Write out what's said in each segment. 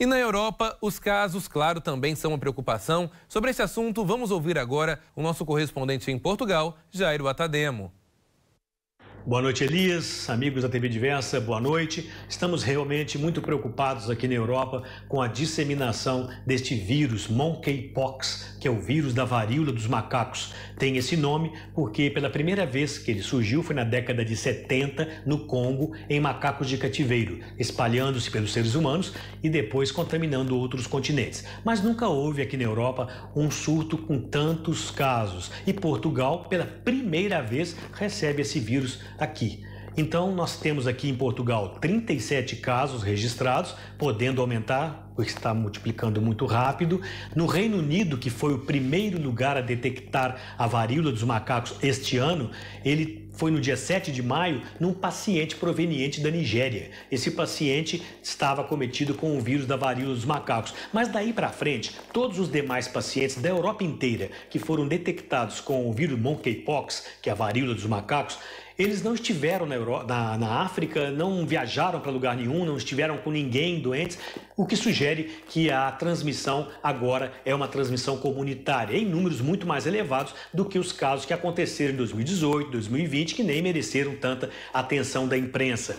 E na Europa, os casos, claro, também são uma preocupação. Sobre esse assunto, vamos ouvir agora o nosso correspondente em Portugal, Jairo Atademo. Boa noite, Elias, amigos da TV Diversa, boa noite. Estamos realmente muito preocupados aqui na Europa com a disseminação deste vírus, monkeypox, que é o vírus da varíola dos macacos. Tem esse nome porque pela primeira vez que ele surgiu foi na década de 70 no Congo, em macacos de cativeiro, espalhando-se pelos seres humanos e depois contaminando outros continentes. Mas nunca houve aqui na Europa um surto com tantos casos. E Portugal, pela primeira vez, recebe esse vírus Tá aqui. Então, nós temos aqui em Portugal 37 casos registrados, podendo aumentar porque está multiplicando muito rápido. No Reino Unido, que foi o primeiro lugar a detectar a varíola dos macacos este ano, ele foi no dia 7 de maio num paciente proveniente da Nigéria. Esse paciente estava cometido com o vírus da varíola dos macacos. Mas daí para frente, todos os demais pacientes da Europa inteira que foram detectados com o vírus monkeypox, que é a varíola dos macacos, eles não estiveram na, Europa, na, na África, não viajaram para lugar nenhum, não estiveram com ninguém doentes, o que sugere sugere que a transmissão agora é uma transmissão comunitária, em números muito mais elevados do que os casos que aconteceram em 2018, 2020, que nem mereceram tanta atenção da imprensa.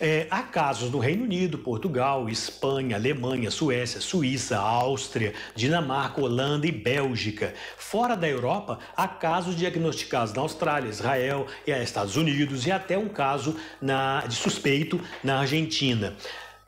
É, há casos no Reino Unido, Portugal, Espanha, Alemanha, Suécia, Suíça, Áustria, Dinamarca, Holanda e Bélgica. Fora da Europa, há casos diagnosticados na Austrália, Israel, e Estados Unidos e até um caso na, de suspeito na Argentina.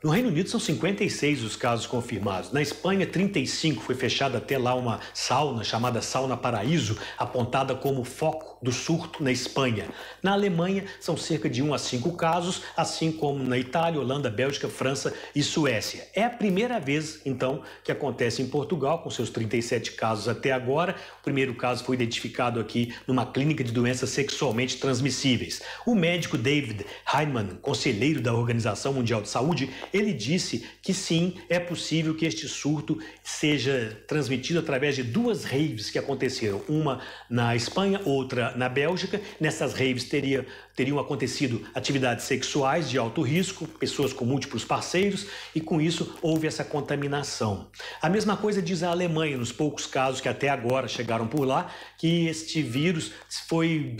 No Reino Unido são 56 os casos confirmados. Na Espanha, 35. Foi fechada até lá uma sauna chamada Sauna Paraíso, apontada como foco do surto na Espanha. Na Alemanha, são cerca de 1 a 5 casos, assim como na Itália, Holanda, Bélgica, França e Suécia. É a primeira vez, então, que acontece em Portugal, com seus 37 casos até agora. O primeiro caso foi identificado aqui numa clínica de doenças sexualmente transmissíveis. O médico David Heinemann, conselheiro da Organização Mundial de Saúde, ele disse que sim, é possível que este surto seja transmitido através de duas raves que aconteceram, uma na Espanha, outra na, Bélgica. Nessas raves teria, teriam acontecido atividades sexuais de alto risco, pessoas com múltiplos parceiros, e com isso houve essa contaminação. A mesma coisa diz a Alemanha, nos poucos casos que até agora chegaram por lá, que este vírus foi,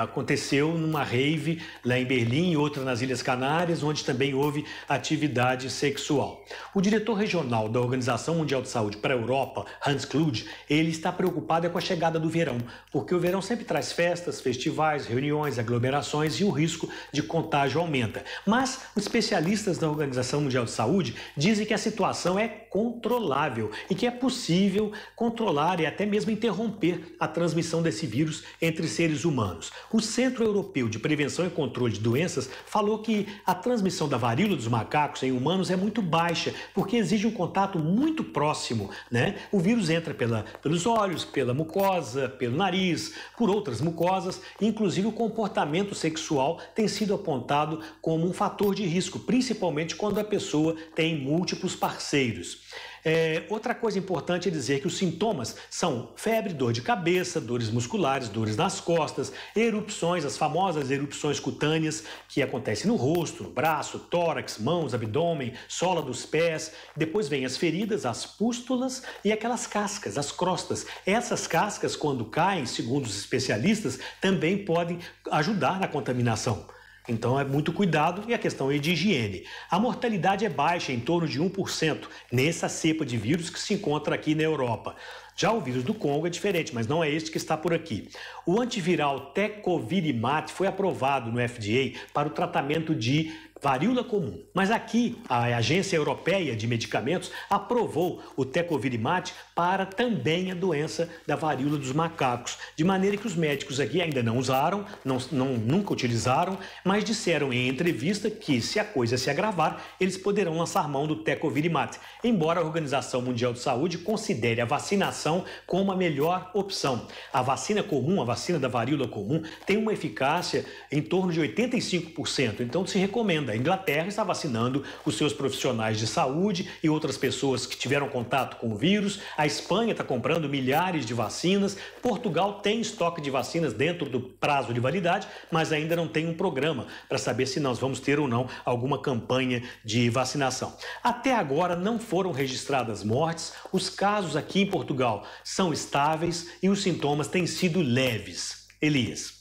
aconteceu numa rave lá em Berlim e outra nas Ilhas Canárias, onde também houve atividade sexual. O diretor regional da Organização Mundial de Saúde para a Europa, Hans Kluge, ele está preocupado é com a chegada do verão, porque o verão sempre traz festas, festivais, reuniões, aglomerações e o risco de contágio aumenta. Mas os especialistas da Organização Mundial de Saúde dizem que a situação é controlável e que é possível controlar e até mesmo interromper a transmissão desse vírus entre seres humanos. O Centro Europeu de Prevenção e Controle de Doenças falou que a transmissão da varíola dos macacos em humanos é muito baixa, porque exige um contato muito próximo, né? O vírus entra pela, pelos olhos, pela mucosa, pelo nariz, por outras das mucosas, inclusive o comportamento sexual tem sido apontado como um fator de risco, principalmente quando a pessoa tem múltiplos parceiros. É, outra coisa importante é dizer que os sintomas são febre, dor de cabeça, dores musculares, dores nas costas, erupções, as famosas erupções cutâneas que acontecem no rosto, no braço, tórax, mãos, abdômen, sola dos pés. Depois vem as feridas, as pústulas e aquelas cascas, as crostas. Essas cascas, quando caem, segundo os especialistas, também podem ajudar na contaminação. Então é muito cuidado e a questão é de higiene. A mortalidade é baixa, em torno de 1%, nessa cepa de vírus que se encontra aqui na Europa. Já o vírus do Congo é diferente, mas não é este que está por aqui. O antiviral Tecovirimat foi aprovado no FDA para o tratamento de varíola comum. Mas aqui, a Agência Europeia de Medicamentos aprovou o Tecovirimat para também a doença da varíola dos macacos, de maneira que os médicos aqui ainda não usaram, não, não, nunca utilizaram, mas disseram em entrevista que se a coisa se agravar, eles poderão lançar mão do Tecovirimat, embora a Organização Mundial de Saúde considere a vacinação como a melhor opção. A vacina comum, a vacina da varíola comum, tem uma eficácia em torno de 85%, então se recomenda a Inglaterra está vacinando os seus profissionais de saúde e outras pessoas que tiveram contato com o vírus. A Espanha está comprando milhares de vacinas. Portugal tem estoque de vacinas dentro do prazo de validade, mas ainda não tem um programa para saber se nós vamos ter ou não alguma campanha de vacinação. Até agora não foram registradas mortes, os casos aqui em Portugal são estáveis e os sintomas têm sido leves. Elias.